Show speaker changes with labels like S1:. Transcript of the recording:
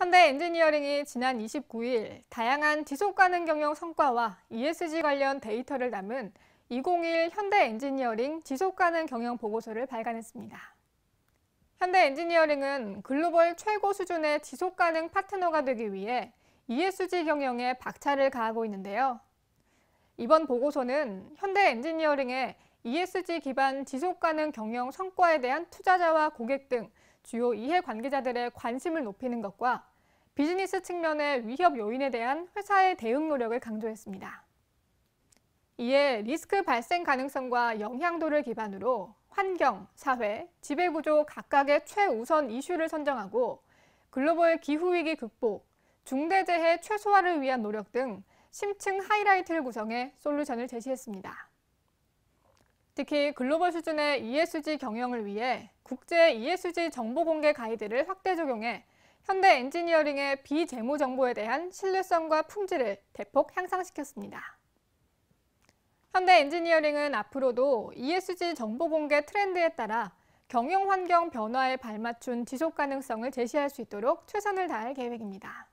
S1: 현대 엔지니어링이 지난 29일 다양한 지속 가능 경영 성과와 ESG 관련 데이터를 담은 2 0 1 현대 엔지니어링 지속 가능 경영 보고서를 발간했습니다. 현대 엔지니어링은 글로벌 최고 수준의 지속 가능 파트너가 되기 위해 ESG 경영에 박차를 가하고 있는데요. 이번 보고서는 현대 엔지니어링의 ESG 기반 지속 가능 경영 성과에 대한 투자자와 고객 등 주요 이해 관계자들의 관심을 높이는 것과 비즈니스 측면의 위협 요인에 대한 회사의 대응 노력을 강조했습니다. 이에 리스크 발생 가능성과 영향도를 기반으로 환경, 사회, 지배구조 각각의 최우선 이슈를 선정하고 글로벌 기후위기 극복, 중대재해 최소화를 위한 노력 등 심층 하이라이트를 구성해 솔루션을 제시했습니다. 특히 글로벌 수준의 ESG 경영을 위해 국제 ESG 정보 공개 가이드를 확대 적용해 현대 엔지니어링의 비재무 정보에 대한 신뢰성과 품질을 대폭 향상시켰습니다. 현대 엔지니어링은 앞으로도 ESG 정보 공개 트렌드에 따라 경영 환경 변화에 발맞춘 지속 가능성을 제시할 수 있도록 최선을 다할 계획입니다.